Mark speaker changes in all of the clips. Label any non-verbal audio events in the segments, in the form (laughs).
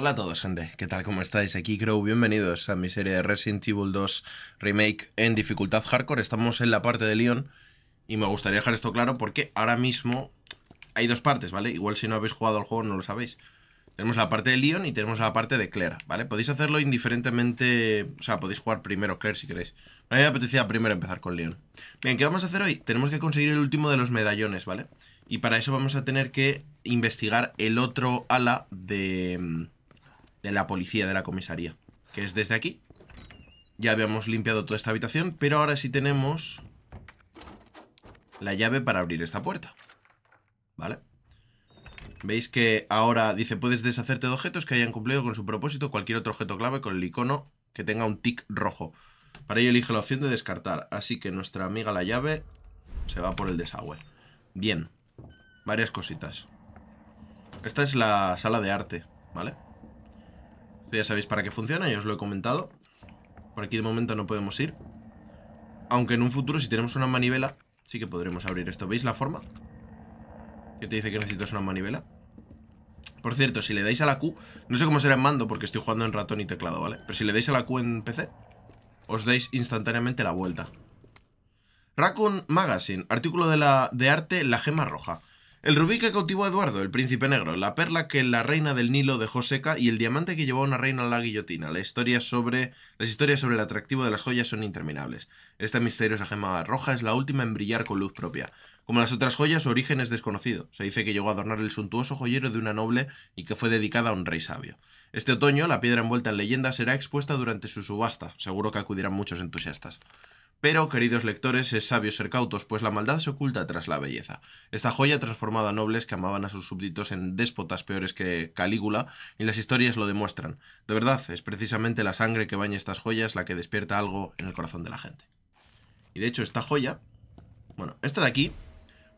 Speaker 1: Hola a todos gente, ¿qué tal? ¿Cómo estáis? Aquí Crow. bienvenidos a mi serie de Resident Evil 2 Remake en dificultad hardcore. Estamos en la parte de Leon y me gustaría dejar esto claro porque ahora mismo hay dos partes, ¿vale? Igual si no habéis jugado al juego no lo sabéis. Tenemos la parte de Leon y tenemos la parte de Claire, ¿vale? Podéis hacerlo indiferentemente, o sea, podéis jugar primero Claire si queréis. A mí me apetecía primero empezar con Leon. Bien, ¿qué vamos a hacer hoy? Tenemos que conseguir el último de los medallones, ¿vale? Y para eso vamos a tener que investigar el otro ala de mm, de la policía, de la comisaría, que es desde aquí. Ya habíamos limpiado toda esta habitación, pero ahora sí tenemos la llave para abrir esta puerta. ¿Vale? Veis que ahora dice, puedes deshacerte de objetos que hayan cumplido con su propósito cualquier otro objeto clave con el icono que tenga un tic rojo. Para ello elige la opción de descartar, así que nuestra amiga la llave se va por el desagüe. Bien, varias cositas. Esta es la sala de arte, ¿vale? Ya sabéis para qué funciona, ya os lo he comentado. Por aquí de momento no podemos ir. Aunque en un futuro, si tenemos una manivela, sí que podremos abrir esto. ¿Veis la forma? Que te dice que necesitas una manivela. Por cierto, si le dais a la Q, no sé cómo será en mando porque estoy jugando en ratón y teclado, ¿vale? Pero si le dais a la Q en PC, os dais instantáneamente la vuelta. Raccoon Magazine, artículo de, la, de arte La Gema Roja. El rubí que cautivó a Eduardo, el príncipe negro, la perla que la reina del Nilo dejó seca y el diamante que llevó a una reina a la guillotina. sobre, las historias sobre el atractivo de las joyas son interminables. Esta misteriosa gema roja es la última en brillar con luz propia. Como las otras joyas, su origen es desconocido. Se dice que llegó a adornar el suntuoso joyero de una noble y que fue dedicada a un rey sabio. Este otoño, la piedra envuelta en leyenda será expuesta durante su subasta. Seguro que acudirán muchos entusiastas. Pero, queridos lectores, es sabio ser cautos, pues la maldad se oculta tras la belleza. Esta joya transformada a nobles que amaban a sus súbditos en déspotas peores que Calígula, y las historias lo demuestran. De verdad, es precisamente la sangre que baña estas joyas la que despierta algo en el corazón de la gente. Y de hecho, esta joya... Bueno, esta de aquí,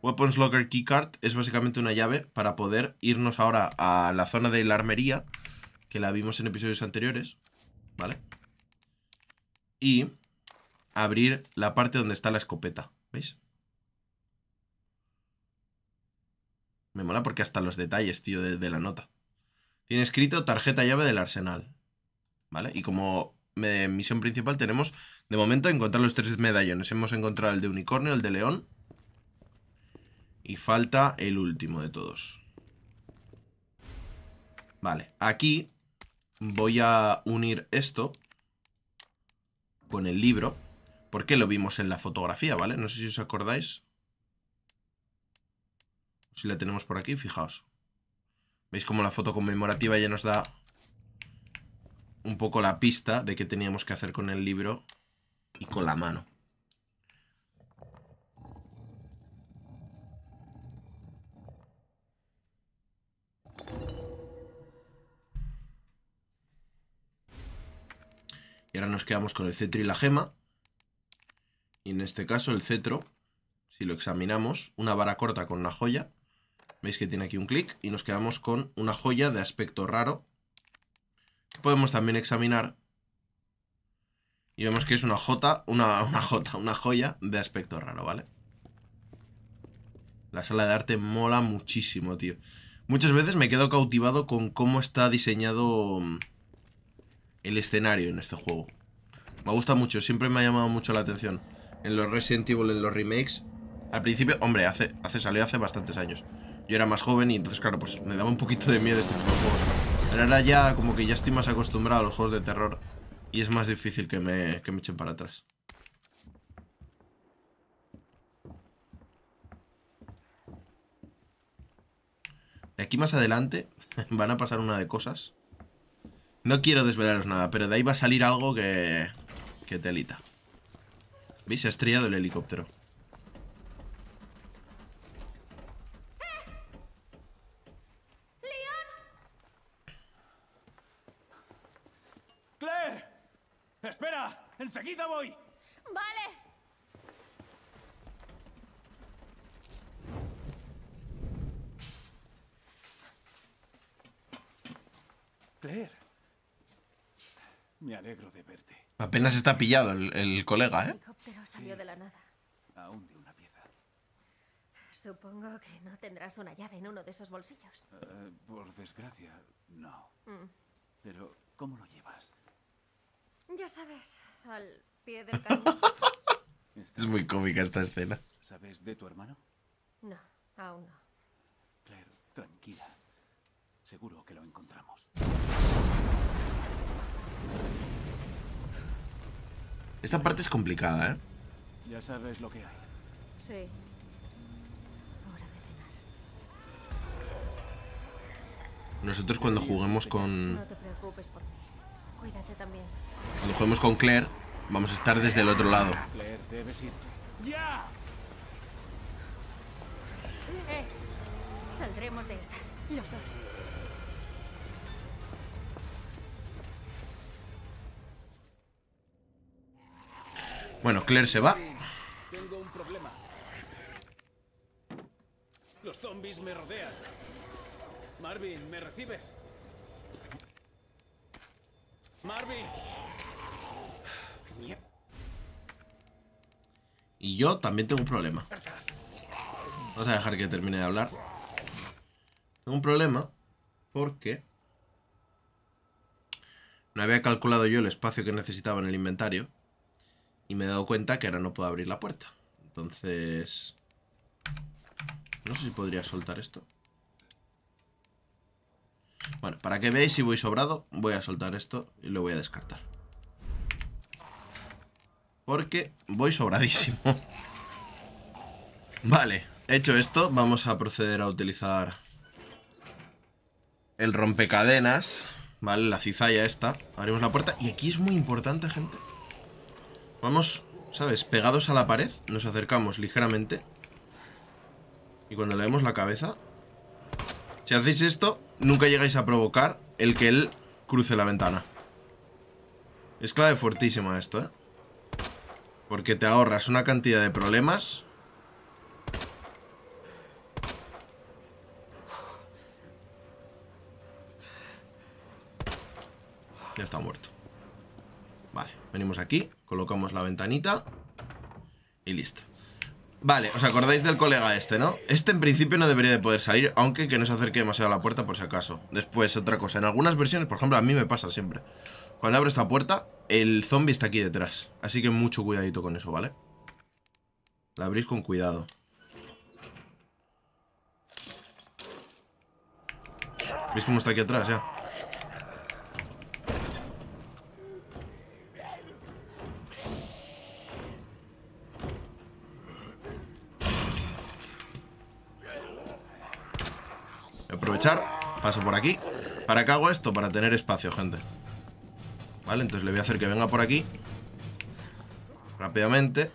Speaker 1: Weapons Locker Keycard, es básicamente una llave para poder irnos ahora a la zona de la armería, que la vimos en episodios anteriores, ¿vale? Y abrir la parte donde está la escopeta. ¿Veis? Me mola porque hasta los detalles, tío, de, la nota. Tiene escrito tarjeta llave del arsenal. ¿Vale? Y como misión principal tenemos, de momento, encontrar los tres medallones. Hemos encontrado el de unicornio, el de león. Y falta el último de todos. Vale, aquí voy a unir esto con el libro. Porque lo vimos en la fotografía, ¿vale? No sé si os acordáis. Si la tenemos por aquí, fijaos. ¿Veis cómo la foto conmemorativa ya nos da un poco la pista de qué teníamos que hacer con el libro y con la mano? Y ahora nos quedamos con el cetro y la gema. Y en este caso el cetro, si lo examinamos, una vara corta con una joya. Veis que tiene aquí un clic y nos quedamos con una joya de aspecto raro. podemos también examinar. Y vemos que es una jota, una, una jota, una joya de aspecto raro, ¿vale? La sala de arte mola muchísimo, tío. Muchas veces me quedo cautivado con cómo está diseñado mm, el escenario en este juego. Me gusta mucho, siempre me ha llamado mucho la atención en los Resident Evil, en los remakes. Al principio, hombre, hace, hace, salió hace bastantes años. Yo era más joven y entonces, claro, pues me daba un poquito de miedo este tipo de juegos. Pero ahora ya, como que ya estoy más acostumbrado a los juegos de terror y es más difícil que me, que me echen para atrás. De aquí más adelante (laughs) van a pasar una de cosas. No quiero desvelaros nada, pero de ahí va a salir algo que... que alita se ha estrellado el helicóptero. Eh, ¡Claire! ¡Espera! ¡Enseguida voy! ¡Vale! Claire. Me alegro de verte. Apenas está pillado el colega, ¿eh? no tendrás una llave en uno de esos bolsillos. Eh, por desgracia, no. Mm. Pero, ¿cómo lo llevas? Ya sabes, al pie del cañón. (laughs) es muy cómica esta escena. ¿Sabes de tu hermano? No, aún no. Claire, tranquila. Seguro que lo encontramos. Esta parte es complicada, ¿eh? Ya sabes lo que hay. Sí. Nosotros cuando juguemos con... Cuando juguemos con Claire, vamos a estar desde el otro lado. Eh, saldremos de esta, los dos. Bueno, Claire se va. Los zombies me rodean. Marvin, ¿me recibes? Marvin. Y yo también tengo un problema. Vamos a dejar que termine de hablar. Tengo un problema porque no había calculado yo el espacio que necesitaba en el inventario y me he dado cuenta que ahora no puedo abrir la puerta. Entonces... No sé si podría soltar esto. Bueno, para que veáis si voy sobrado, voy a soltar esto y lo voy a descartar. Porque voy sobradísimo. (laughs) vale, hecho esto, vamos a proceder a utilizar el rompecadenas, ¿vale? La cizalla esta. Abrimos la puerta. Y aquí es muy importante, gente. Vamos, ¿sabes? Pegados a la pared, nos acercamos ligeramente. Y cuando le vemos la cabeza, si hacéis esto, nunca llegáis a provocar el que él cruce la ventana. Es clave fuertísima esto, ¿eh? Porque te ahorras una cantidad de problemas... Ya está muerto. Vale, venimos aquí, colocamos la ventanita y listo. Vale, os acordáis del colega este, ¿no? Este en principio no debería de poder salir, aunque que no se acerque demasiado a la puerta por si acaso. Después, otra cosa, en algunas versiones, por ejemplo, a mí me pasa siempre. Cuando abro esta puerta, el zombie está aquí detrás. Así que mucho cuidadito con eso, ¿vale? La abrís con cuidado. ¿Veis cómo está aquí atrás ya? Paso por aquí. ¿Para qué hago esto? Para tener espacio, gente. Vale, entonces le voy a hacer que venga por aquí. Rápidamente.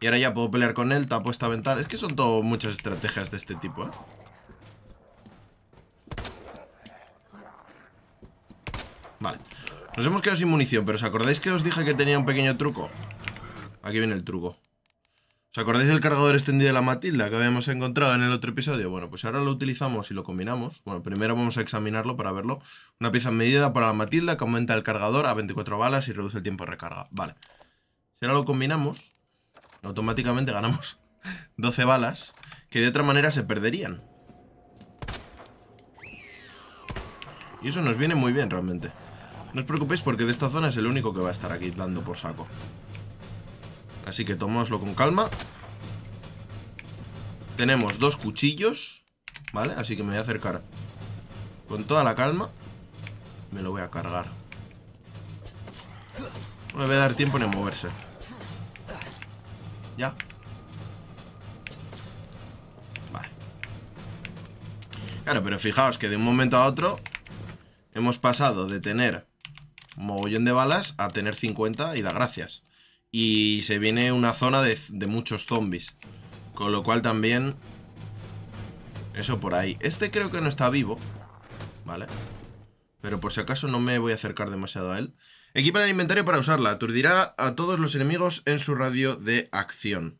Speaker 1: Y ahora ya puedo pelear con él, tapo esta ventana. Es que son todo muchas estrategias de este tipo, ¿eh? Vale. Nos hemos quedado sin munición, pero ¿os acordáis que os dije que tenía un pequeño truco? Aquí viene el truco. ¿Os acordáis del cargador extendido de la Matilda que habíamos encontrado en el otro episodio? Bueno, pues ahora lo utilizamos y lo combinamos. Bueno, primero vamos a examinarlo para verlo. Una pieza medida para la Matilda que aumenta el cargador a 24 balas y reduce el tiempo de recarga. Vale. Si ahora lo combinamos, automáticamente ganamos 12 (laughs) balas que de otra manera se perderían. Y eso nos viene muy bien realmente. No os preocupéis porque de esta zona es el único que va a estar aquí dando por saco. Así que tomáoslo con calma. Tenemos dos cuchillos, ¿vale? Así que me voy a acercar con toda la calma. Me lo voy a cargar. No le voy a dar tiempo ni a moverse. Ya. Vale. Claro, pero fijaos que de un momento a otro hemos pasado de tener un mogollón de balas a tener 50 y da gracias. Y se viene una zona de, muchos zombies. Con lo cual también... Eso por ahí. Este creo que no está vivo. Vale. Pero por si acaso no me voy a acercar demasiado a él. Equipa el inventario para usarla. Aturdirá a todos los enemigos en su radio de acción.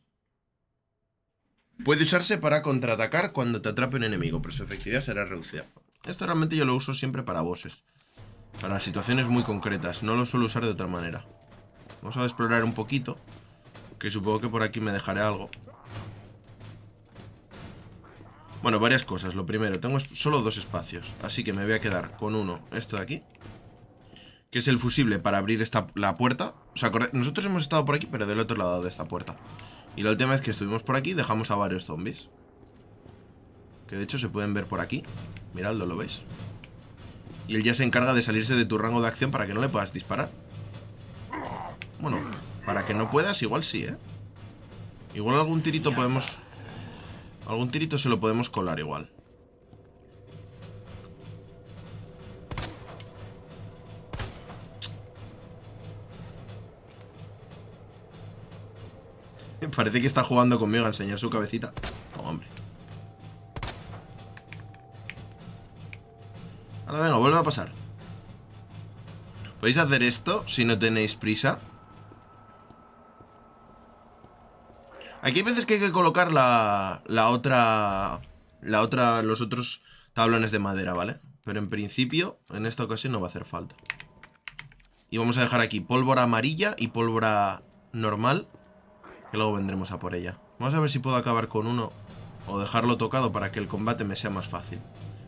Speaker 1: Puede usarse para contraatacar cuando te atrape un enemigo, pero su efectividad será reducida. Esto realmente yo lo uso siempre para bosses. Para situaciones muy concretas, no lo suelo usar de otra manera. Vamos a explorar un poquito. Que supongo que por aquí me dejaré algo. Bueno, varias cosas. Lo primero, tengo solo dos espacios. Así que me voy a quedar con uno, esto de aquí. Que es el fusible para abrir esta, la puerta. nosotros hemos estado por aquí, pero del otro lado de esta puerta. Y la última vez que estuvimos por aquí, dejamos a varios zombies. Que de hecho se pueden ver por aquí. Miradlo, ¿lo veis? Y él ya se encarga de salirse de tu rango de acción para que no le puedas disparar. Bueno, para que no puedas, igual sí, ¿eh? Igual algún tirito podemos... Algún tirito se lo podemos colar igual. (laughs) Parece que está jugando conmigo a enseñar su cabecita. Oh, hombre. Ahora venga, vuelve a pasar. Podéis hacer esto si no tenéis prisa. veces que hay que colocar la, la otra... La otra... Los otros tablones de madera, ¿vale? Pero en principio, en esta ocasión no va a hacer falta. Y vamos a dejar aquí pólvora amarilla y pólvora normal. Que luego vendremos a por ella. Vamos a ver si puedo acabar con uno o dejarlo tocado para que el combate me sea más fácil.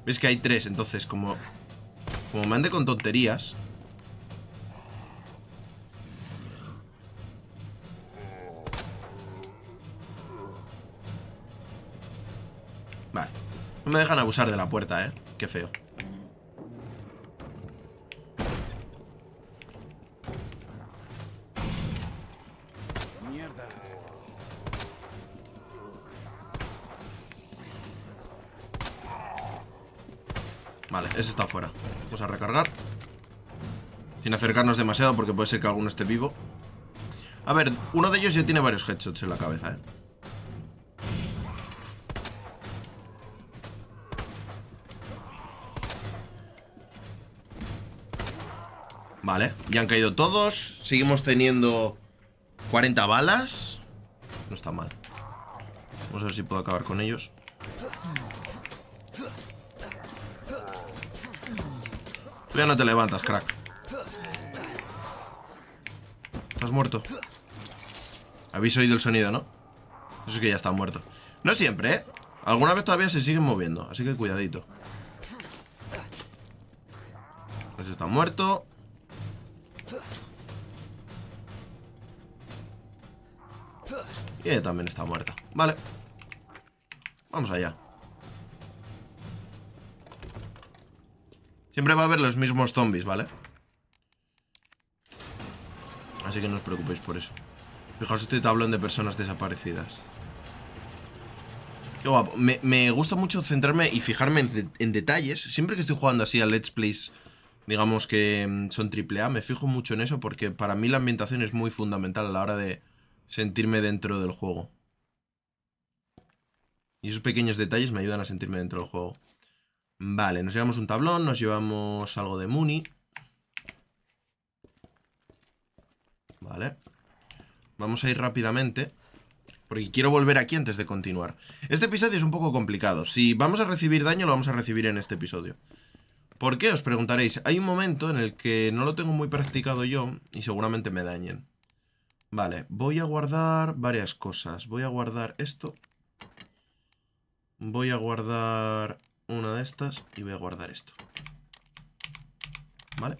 Speaker 1: Veis que hay tres, entonces como... Como me ande con tonterías, me dejan abusar de la puerta, ¿eh? Qué feo. Vale, ese está afuera Vamos a recargar Sin acercarnos demasiado porque puede ser que alguno esté vivo A ver, uno de ellos ya tiene varios headshots en la cabeza, eh Vale, ya han caído todos. Seguimos teniendo 40 balas. No está mal. Vamos a ver si puedo acabar con ellos. Tú ya no te levantas, crack. Estás muerto. Habéis oído el sonido, ¿no? Eso es que ya está muerto. No siempre, ¿eh? Alguna vez todavía se siguen moviendo, así que cuidadito. Ese está muerto. Y ella también está muerta. Vale. Vamos allá. Siempre va a haber los mismos zombies, ¿vale? Así que no os preocupéis por eso. Fijaos este tablón de personas desaparecidas. Qué guapo. Me, gusta mucho centrarme y fijarme en, detalles. Siempre que estoy jugando así a Let's Plays, digamos que mm, son triple me fijo mucho en eso porque para mí la ambientación es muy fundamental a la hora de sentirme dentro del juego. Y esos pequeños detalles me ayudan a sentirme dentro del juego. Vale, nos llevamos un tablón, nos llevamos algo de Muni. Vale. Vamos a ir rápidamente. Porque quiero volver aquí antes de continuar. Este episodio es un poco complicado. Si vamos a recibir daño, lo vamos a recibir en este episodio. ¿Por qué? Os preguntaréis. Hay un momento en el que no lo tengo muy practicado yo y seguramente me dañen. Vale, voy a guardar varias cosas. Voy a guardar esto. Voy a guardar una de estas y voy a guardar esto. Vale.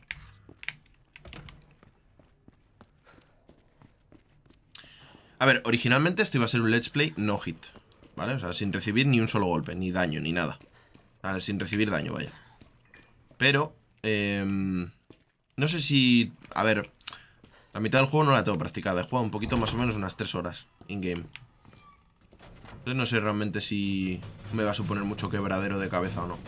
Speaker 1: A ver, originalmente esto iba a ser un let's play no hit. ¿Vale? O sea, sin recibir ni un solo golpe, ni daño, ni nada. sin recibir daño, vaya. Pero, em, no sé si... A ver, la mitad del juego no la tengo practicada. He jugado un poquito más o menos unas 3 horas in-game. Entonces no sé realmente si me va a suponer mucho quebradero de cabeza o no.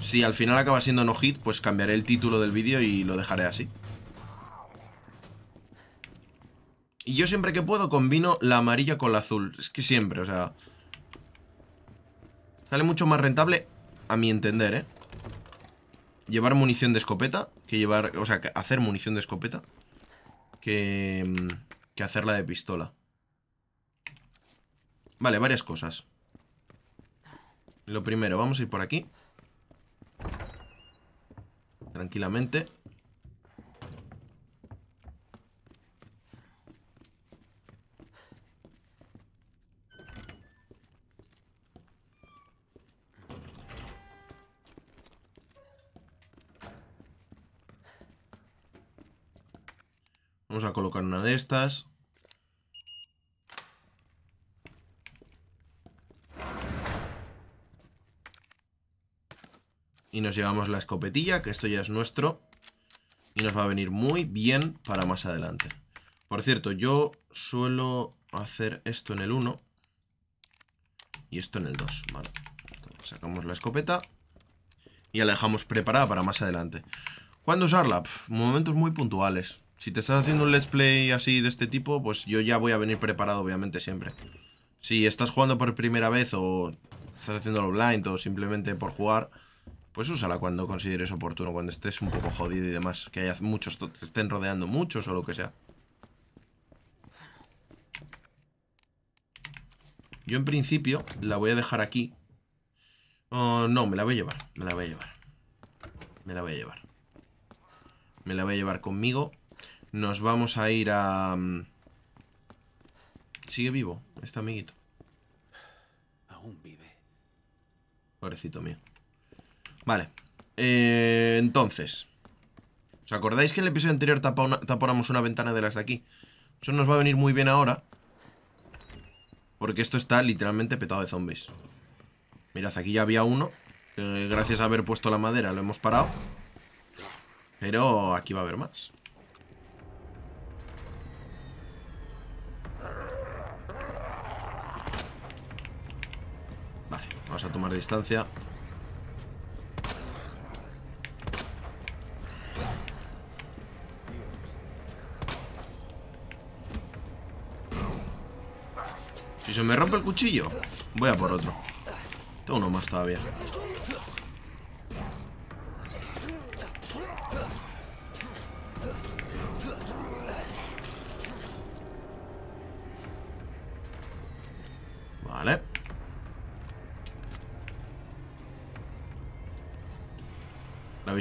Speaker 1: Si al final acaba siendo no hit, pues cambiaré el título del vídeo y lo dejaré así. Y yo siempre que puedo combino la amarilla con la azul. Es que siempre, o sea... Sale mucho más rentable, a mi entender, ¿eh? Llevar munición de escopeta que llevar, o sea, que hacer munición de escopeta que, mm, que hacerla de pistola. Vale, varias cosas. Lo primero, vamos a ir por aquí. Tranquilamente. Vamos a colocar una de estas. Y nos llevamos la escopetilla, que esto ya es nuestro. Y nos va a venir muy bien para más adelante. Por cierto, yo suelo hacer esto en el 1. Y esto en el 2, sacamos la escopeta. Y la dejamos preparada para más adelante. ¿Cuándo usarla? momentos muy puntuales. Si te estás haciendo un let's play así de este tipo, pues yo ya voy a venir preparado, obviamente, siempre. Si estás jugando por primera vez o estás haciéndolo blind o simplemente por jugar, pues úsala cuando consideres oportuno, cuando estés un poco jodido y demás. Que haya muchos, te estén rodeando muchos o lo que sea. Yo en principio la voy a dejar aquí. Oh, no, me la voy a llevar, me la voy a llevar. Me la voy a llevar. Me la voy a llevar conmigo nos vamos a ir a... Mm, sigue vivo, este amiguito. Aún vive. Pobrecito mío. Vale. Eh, entonces. ¿Os acordáis que en el episodio anterior tapamos una ventana de las de aquí? Eso nos va a venir muy bien ahora. Porque esto está literalmente petado de zombies. Mirad, aquí ya había uno. gracias a haber puesto la madera lo hemos parado. Pero aquí va a haber más. Vamos a tomar distancia. Si se me rompe el cuchillo, voy a por otro. Tengo uno más todavía.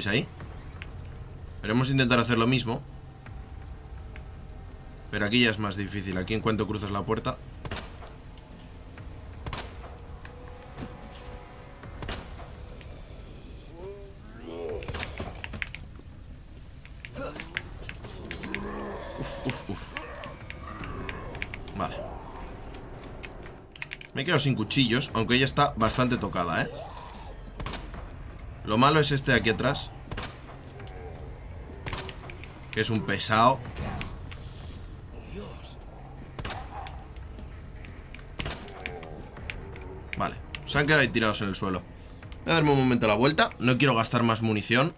Speaker 1: ahí? Veremos intentar hacer lo mismo Pero aquí ya es más difícil Aquí en cuanto cruzas la puerta Vale Me he quedado sin cuchillos Aunque ella está bastante tocada, ¿eh? Lo malo es este de aquí atrás. Que es un pesado. Vale, se han quedado tirados en el suelo. Voy a darme un momento la vuelta. No quiero gastar más munición.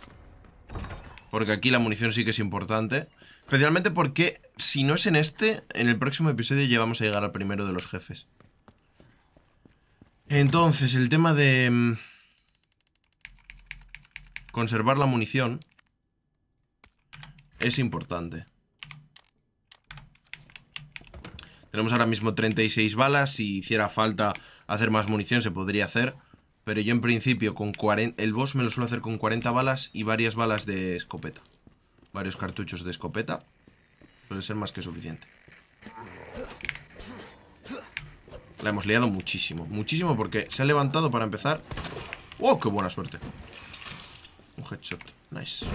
Speaker 1: Porque aquí la munición sí que es importante. Especialmente porque si no es en este, en el próximo episodio ya vamos a llegar al primero de los jefes. Entonces, el tema de... Mm, Conservar la munición es importante. Tenemos ahora mismo 36 balas. Si hiciera falta hacer más munición, se podría hacer. Pero yo en principio con 40... El boss me lo suelo hacer con 40 balas y varias balas de escopeta. Varios cartuchos de escopeta. Suele ser más que suficiente. La hemos liado muchísimo. Muchísimo porque se ha levantado para empezar. ¡Oh, qué buena suerte! Un headshot. Nice.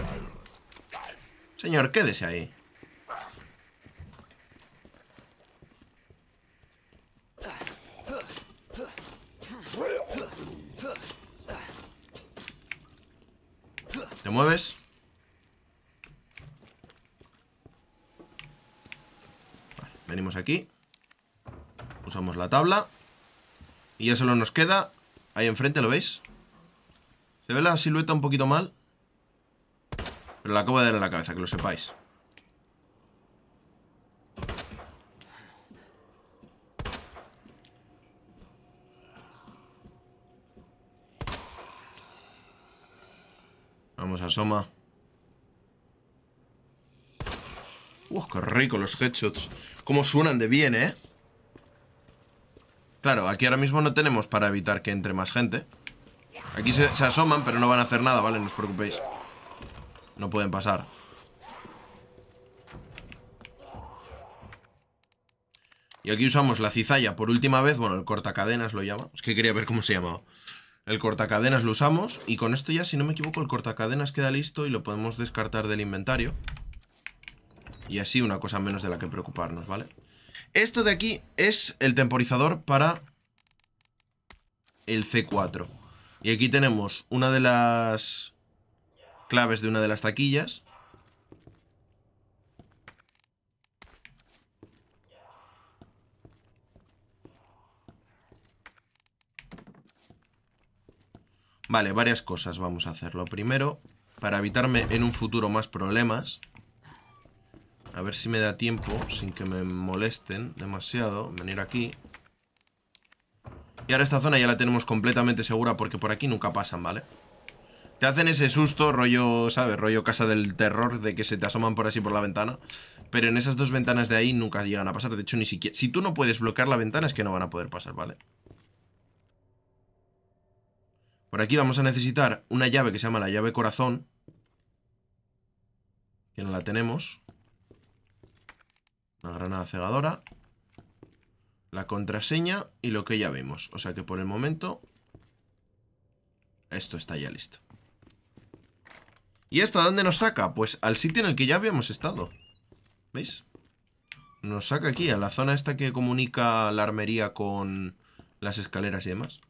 Speaker 1: Señor, quédese ahí. ¿Te mueves? venimos aquí. Usamos la tabla. Y ya solo nos queda... Ahí enfrente, ¿lo veis? Se ve la silueta un poquito mal. Pero la acabo de dar en la cabeza, que lo sepáis. Vamos, soma. Uf, qué rico los headshots. Cómo suenan de bien, ¿eh? Claro, aquí ahora mismo no tenemos para evitar que entre más gente. Aquí se, asoman, pero no van a hacer nada, ¿vale? No os preocupéis No pueden pasar Y aquí usamos la cizalla por última vez Bueno, el cortacadenas lo llama Es que quería ver cómo se llamaba El cortacadenas lo usamos Y con esto ya, si no me equivoco, el cortacadenas queda listo Y lo podemos descartar del inventario Y así una cosa menos de la que preocuparnos, ¿vale? Esto de aquí es el temporizador para el C4 y aquí tenemos una de las claves de una de las taquillas. Vale, varias cosas vamos a hacerlo primero, para evitarme en un futuro más problemas. A ver si me da tiempo, sin que me molesten demasiado, venir aquí. Y ahora esta zona ya la tenemos completamente segura porque por aquí nunca pasan, ¿vale? Te hacen ese susto, rollo, ¿sabes? Rollo casa del terror de que se te asoman por así por la ventana. Pero en esas dos ventanas de ahí nunca llegan a pasar. De hecho, ni siquiera... Si tú no puedes bloquear la ventana es que no van a poder pasar, ¿vale? Por aquí vamos a necesitar una llave que se llama la llave corazón. Que no la tenemos. Una granada cegadora la contraseña y lo que ya vemos. O sea que por el momento esto está ya listo. ¿Y esto a dónde nos saca? Pues al sitio en el que ya habíamos estado. ¿Veis? Nos saca aquí, a la zona esta que comunica la armería con las escaleras y demás.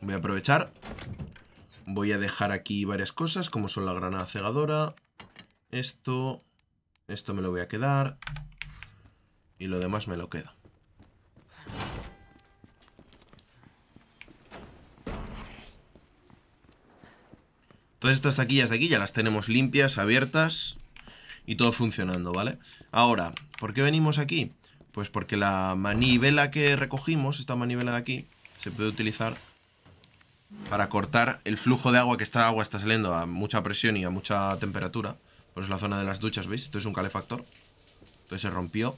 Speaker 1: Voy a aprovechar Voy a dejar aquí varias cosas, como son la granada cegadora. Esto. Esto me lo voy a quedar. Y lo demás me lo quedo. Todas estas taquillas de aquí ya las tenemos limpias, abiertas y todo funcionando, ¿vale? Ahora, ¿por qué venimos aquí? Pues porque la manivela que recogimos, esta manivela de aquí, se puede utilizar para cortar el flujo de agua que esta agua está saliendo a mucha presión y a mucha temperatura. Por eso la zona de las duchas, ¿veis? Esto es un calefactor. Entonces se rompió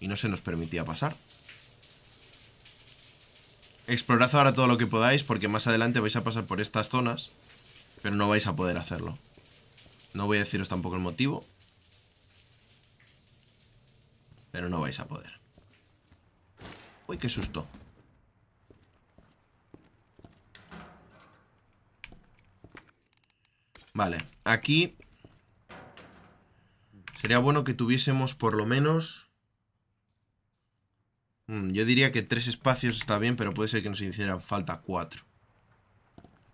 Speaker 1: y no se nos permitía pasar. Explorad ahora todo lo que podáis porque más adelante vais a pasar por estas zonas, pero no vais a poder hacerlo. No voy a deciros tampoco el motivo, pero no vais a poder. Uy, qué susto. Vale, aquí sería bueno que tuviésemos por lo menos... Mm, yo diría que tres espacios está bien, pero puede ser que nos hicieran falta cuatro.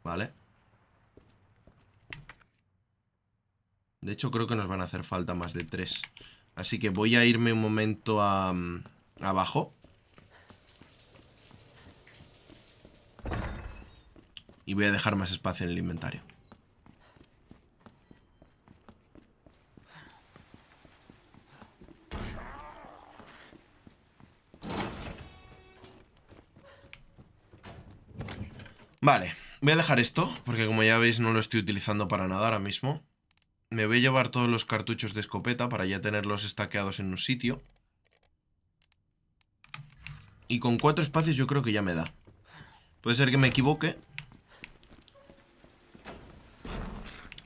Speaker 1: Vale. De hecho, creo que nos van a hacer falta más de tres. Así que voy a irme un momento a, mm, abajo. Y voy a dejar más espacio en el inventario. Vale, voy a dejar esto, porque como ya veis no lo estoy utilizando para nada ahora mismo. Me voy a llevar todos los cartuchos de escopeta para ya tenerlos estaqueados en un sitio. Y con cuatro espacios yo creo que ya me da. Puede ser que me equivoque.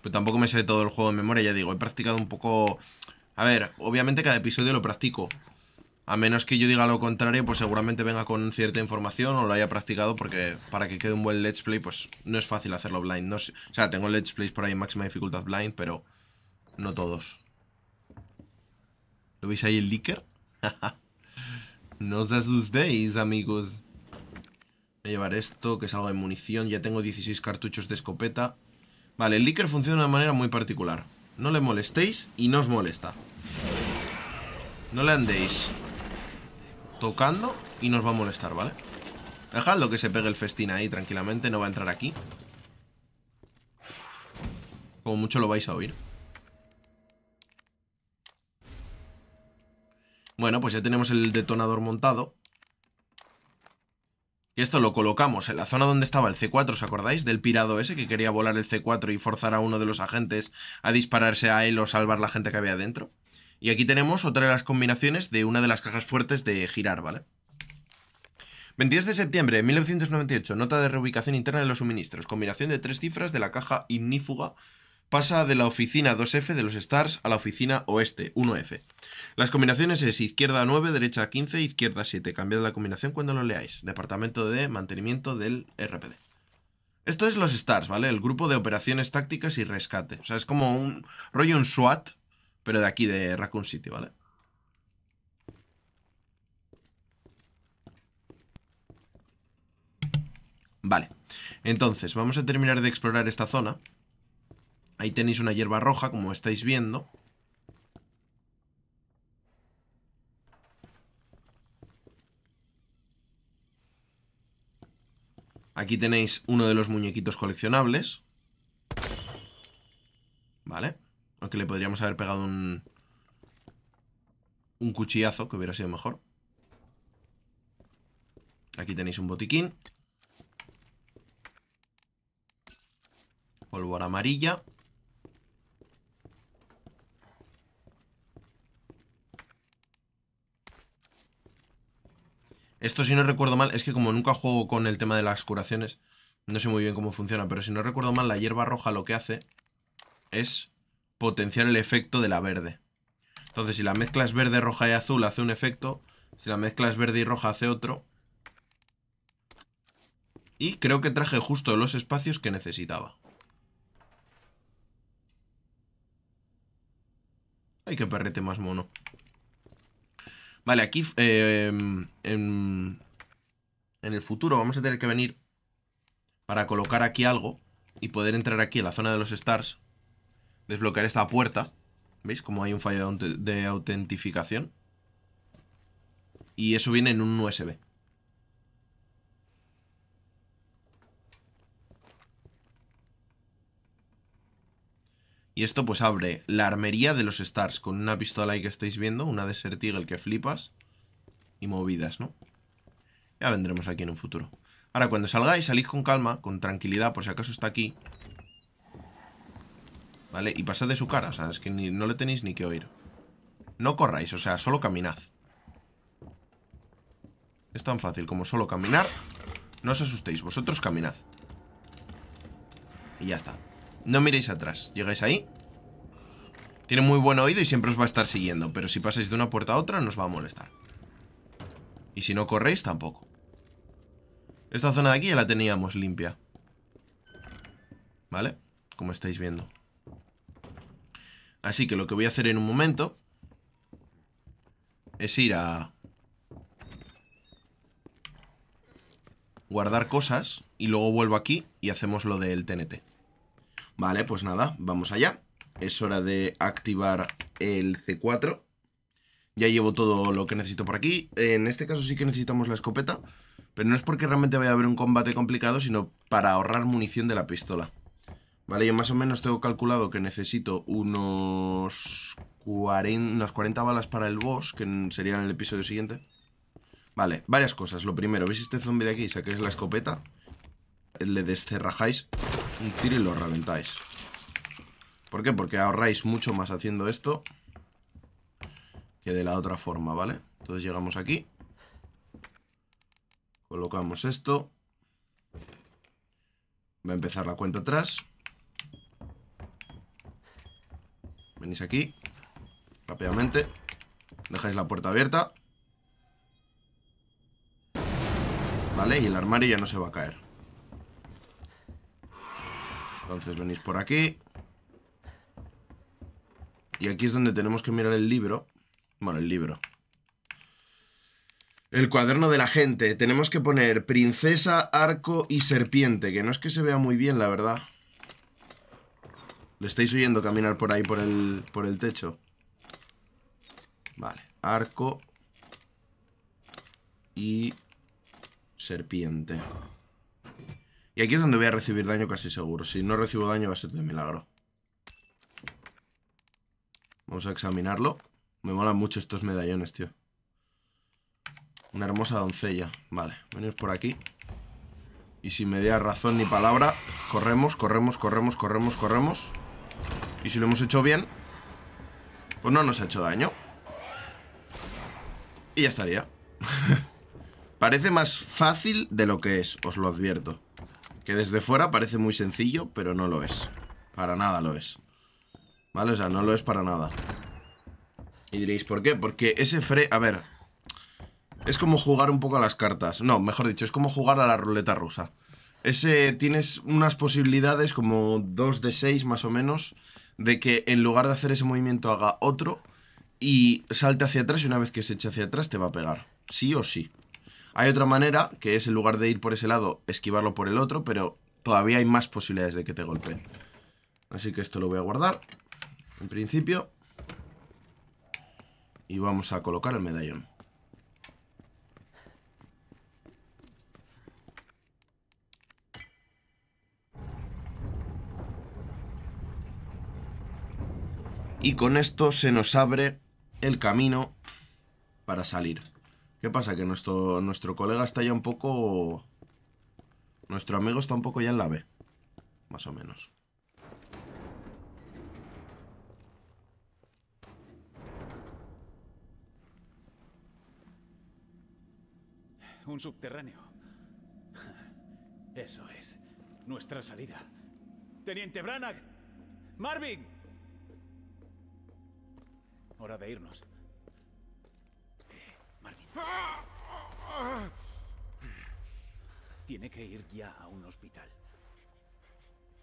Speaker 1: Pero tampoco me sale todo el juego de memoria, ya digo. He practicado un poco... A ver, obviamente cada episodio lo practico. A menos que yo diga lo contrario, pues seguramente venga con cierta información o lo haya practicado, porque para que quede un buen let's play, pues no es fácil hacerlo blind. No o sea, tengo let's plays por ahí en máxima dificultad blind, pero no todos. ¿Lo veis ahí el leaker? (laughs) no os asustéis, amigos. Voy a llevar esto, que es algo de munición. Ya tengo 16 cartuchos de escopeta. Vale, el leaker funciona de una manera muy particular. No le molestéis y no os molesta. No le andéis tocando y nos va a molestar, ¿vale? Dejadlo que se pegue el festín ahí tranquilamente, no va a entrar aquí. Como mucho lo vais a oír. Bueno, pues ya tenemos el detonador montado. Y esto lo colocamos en la zona donde estaba el C4, ¿os acordáis? Del pirado ese que quería volar el C4 y forzar a uno de los agentes a dispararse a él o salvar la gente que había dentro. Y aquí tenemos otra de las combinaciones de una de las cajas fuertes de girar, ¿vale? 22 de septiembre de 1998, nota de reubicación interna de los suministros, combinación de tres cifras de la caja ignífuga pasa de la oficina 2F de los Stars a la oficina oeste 1F. Las combinaciones es izquierda 9, derecha 15, izquierda 7. Cambiad la combinación cuando lo leáis. Departamento de Mantenimiento del RPD. Esto es los Stars, ¿vale? El grupo de operaciones tácticas y rescate. O sea, es como un rollo un SWAT, pero de aquí, de Raccoon City, ¿vale? Vale, entonces vamos a terminar de explorar esta zona. Ahí tenéis una hierba roja, como estáis viendo. Aquí tenéis uno de los muñequitos coleccionables. Vale. Que le podríamos haber pegado un... Un cuchillazo, que hubiera sido mejor. Aquí tenéis un botiquín. Pólvora amarilla. Esto, si no recuerdo mal, es que como nunca juego con el tema de las curaciones, no sé muy bien cómo funciona, pero si no recuerdo mal, la hierba roja lo que hace es potenciar el efecto de la verde. Entonces, si la mezcla es verde, roja y azul, hace un efecto. Si la mezcla es verde y roja, hace otro. Y creo que traje justo los espacios que necesitaba. Ay, qué perrete más mono. Vale, aquí en, eh, em, en, el futuro vamos a tener que venir para colocar aquí algo y poder entrar aquí a la zona de los stars desbloquear esta puerta. ¿Veis? Como hay un fallo de, autentificación. Y eso viene en un USB. Y esto pues abre la armería de los Stars con una pistola ahí que estáis viendo, una de Eagle que flipas y movidas, ¿no? Ya vendremos aquí en un futuro. Ahora, cuando salgáis, salid con calma, con tranquilidad, por si acaso está aquí. ¿vale? Y pasad de su cara, o sea, es que no le tenéis ni que oír. No corráis, o sea, solo caminad. Es tan fácil como solo caminar. No os asustéis, vosotros caminad. Y ya está. No miréis atrás. Llegáis ahí. Tiene muy buen oído y siempre os va a estar siguiendo. Pero si pasáis de una puerta a otra, nos va a molestar. Y si no corréis, tampoco. Esta zona de aquí ya la teníamos limpia. ¿Vale? Como estáis viendo. Así que lo que voy a hacer en un momento es ir a guardar cosas y luego vuelvo aquí y hacemos lo del TNT. Vale, pues nada, vamos allá. Es hora de activar el C4. Ya llevo todo lo que necesito por aquí. En este caso sí que necesitamos la escopeta, pero no es porque realmente vaya a haber un combate complicado, sino para ahorrar munición de la pistola. Vale, yo más o menos tengo calculado que necesito unos 40, 40 balas para el boss, que sería en el episodio siguiente. Vale, varias cosas. Lo primero, ¿veis este zombie de aquí? Saquéis la escopeta, le descerrajáis un tiro y lo reventáis. ¿Por qué? Porque ahorráis mucho más haciendo esto que de la otra forma, ¿vale? Entonces llegamos aquí. Colocamos esto. Va a empezar la cuenta atrás. Venís aquí. Rápidamente. Dejáis la puerta abierta. Vale, y el armario ya no se va a caer. Entonces venís por aquí. Y aquí es donde tenemos que mirar el libro. Bueno, el libro. El cuaderno de la gente. Tenemos que poner princesa, arco y serpiente, que no es que se vea muy bien, la verdad. ¿Lo estáis oyendo caminar por ahí, por el, por el techo? Vale, arco y serpiente. Y aquí es donde voy a recibir daño casi seguro. Si no recibo daño va a ser de milagro. Vamos a examinarlo. Me molan mucho estos medallones, tío. Una hermosa doncella. Vale, venir por aquí. Y sin me razón ni palabra, corremos, corremos, corremos, corremos, corremos. Y si lo hemos hecho bien, pues no nos ha hecho daño. Y ya estaría. (laughs) parece más fácil de lo que es, os lo advierto. Que desde fuera parece muy sencillo, pero no lo es. Para nada lo es. ¿Vale? O sea, no lo es para nada. Y diréis, ¿por qué? Porque ese fre... A ver... Es como jugar un poco a las cartas. No, mejor dicho, es como jugar a la ruleta rusa. Ese... Tienes unas posibilidades como 2 de 6 más o menos de que en lugar de hacer ese movimiento haga otro y salte hacia atrás y una vez que se eche hacia atrás te va a pegar, sí o sí. Hay otra manera, que es en lugar de ir por ese lado, esquivarlo por el otro, pero todavía hay más posibilidades de que te golpeen. Así que esto lo voy a guardar, en principio. Y vamos a colocar el medallón. Y con esto se nos abre el camino para salir. ¿Qué pasa? Que nuestro, nuestro colega está ya un poco... Nuestro amigo está un poco ya en la B. Más o menos. Un subterráneo. Eso es. Nuestra salida. Teniente Branagh. Marvin. Hora de irnos. Eh, Tiene que ir ya a un hospital.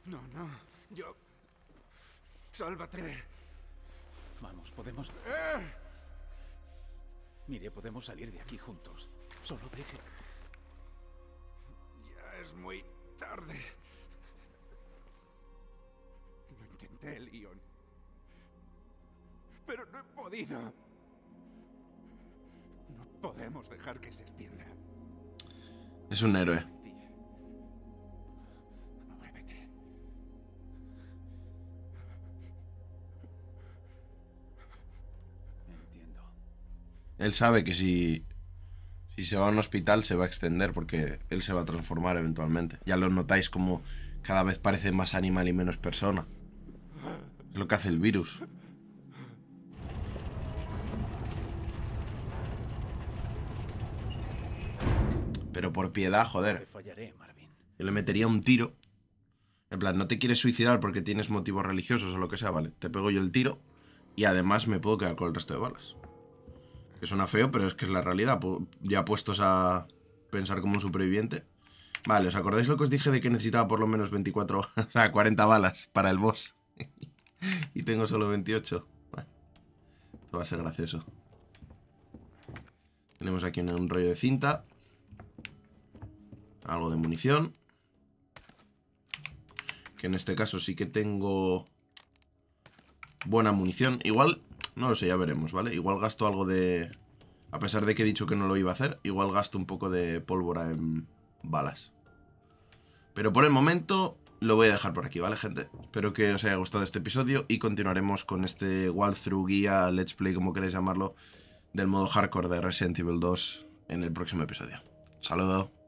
Speaker 1: No, no. Yo... Sálvate. Vamos, podemos... Eh. Mire, podemos salir de aquí juntos. Solo deje... Ya es muy tarde. Lo intenté, Leon. No podemos dejar que se extienda. Es un héroe. Entiendo. Él sabe que si si se va a un hospital se va a extender porque él se va a transformar eventualmente. Ya lo notáis como cada vez parece más animal y menos persona. Es lo que hace el virus. Pero por piedad, joder. Yo le metería un tiro. En plan, no te quieres suicidar porque tienes motivos religiosos o lo que sea, vale. Te pego yo el tiro y además me puedo quedar con el resto de balas. Que suena feo, pero es que es la realidad. Ya puestos a pensar como un superviviente. Vale, ¿os acordáis lo que os dije de que necesitaba por lo menos 24, (laughs) o sea, 40 balas para el boss? (laughs) y tengo solo 28. Esto va a ser gracioso. Tenemos aquí un rollo de cinta algo de munición. Que en este caso sí que tengo buena munición. Igual, no lo sé, ya veremos, ¿vale? Igual gasto algo de... A pesar de que he dicho que no lo iba a hacer, igual gasto un poco de pólvora en balas. Pero por el momento lo voy a dejar por aquí, ¿vale, gente? Espero que os haya gustado este episodio y continuaremos con este walkthrough, guía, let's play, como queréis llamarlo, del modo hardcore de Resident Evil 2 en el próximo episodio. Saludos.